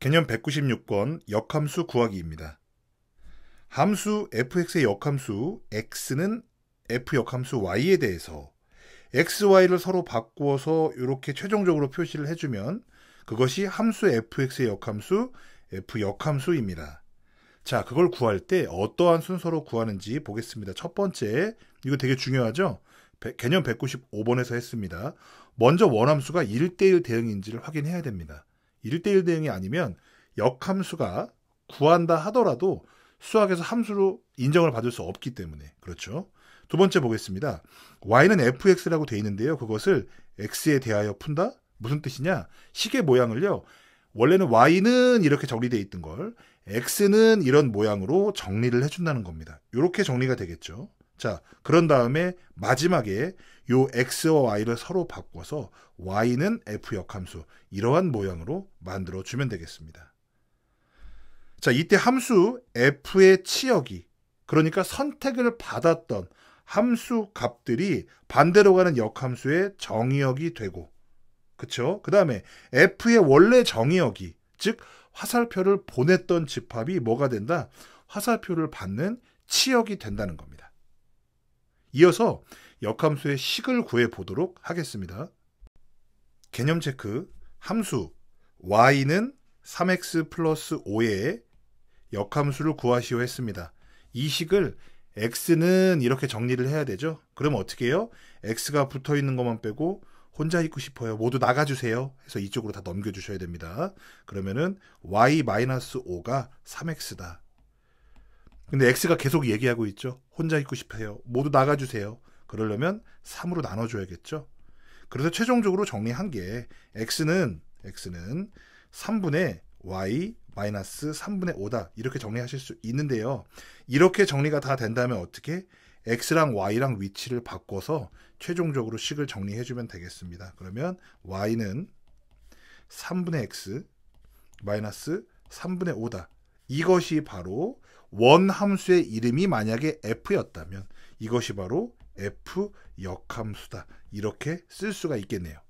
개념 1 9 6권 역함수 구하기입니다. 함수 fx의 역함수 x는 f 역함수 y에 대해서 x, y를 서로 바꾸어서 이렇게 최종적으로 표시를 해주면 그것이 함수 fx의 역함수 f 역함수입니다. 자, 그걸 구할 때 어떠한 순서로 구하는지 보겠습니다. 첫 번째, 이거 되게 중요하죠? 개념 195번에서 했습니다. 먼저 원함수가 1대1 대응인지를 확인해야 됩니다. 1대1 대응이 아니면 역함수가 구한다 하더라도 수학에서 함수로 인정을 받을 수 없기 때문에 그렇죠. 두 번째 보겠습니다. y는 fx라고 돼 있는데요. 그것을 x에 대하여 푼다? 무슨 뜻이냐? 시계 모양을요. 원래는 y는 이렇게 정리되어 있던 걸 x는 이런 모양으로 정리를 해준다는 겁니다. 이렇게 정리가 되겠죠. 자, 그런 다음에 마지막에 요 x와 y를 서로 바꿔서 y는 f 역함수 이러한 모양으로 만들어 주면 되겠습니다. 자, 이때 함수 f의 치역이 그러니까 선택을 받았던 함수 값들이 반대로 가는 역함수의 정의역이 되고 그쵸? 그 다음에 f의 원래 정의역이 즉 화살표를 보냈던 집합이 뭐가 된다? 화살표를 받는 치역이 된다는 겁니다. 이어서 역함수의 식을 구해 보도록 하겠습니다. 개념 체크 함수 y는 3x 플러스 5의 역함수를 구하시오 했습니다. 이 식을 x는 이렇게 정리를 해야 되죠. 그럼 어떻게 해요? x가 붙어 있는 것만 빼고 혼자 있고 싶어요. 모두 나가주세요. 해서 이쪽으로 다 넘겨주셔야 됩니다. 그러면은 y-5가 3x다. 근데 x가 계속 얘기하고 있죠. 혼자 있고 싶으세요. 모두 나가주세요. 그러려면 3으로 나눠줘야겠죠. 그래서 최종적으로 정리한 게 x는 x는 3분의 y 마이너스 3분의 5다 이렇게 정리하실 수 있는데요. 이렇게 정리가 다 된다면 어떻게 x랑 y랑 위치를 바꿔서 최종적으로 식을 정리해주면 되겠습니다. 그러면 y는 3분의 x 마이너스 3분의 5다 이것이 바로 원 함수의 이름이 만약에 f였다면 이것이 바로 f 역함수다. 이렇게 쓸 수가 있겠네요.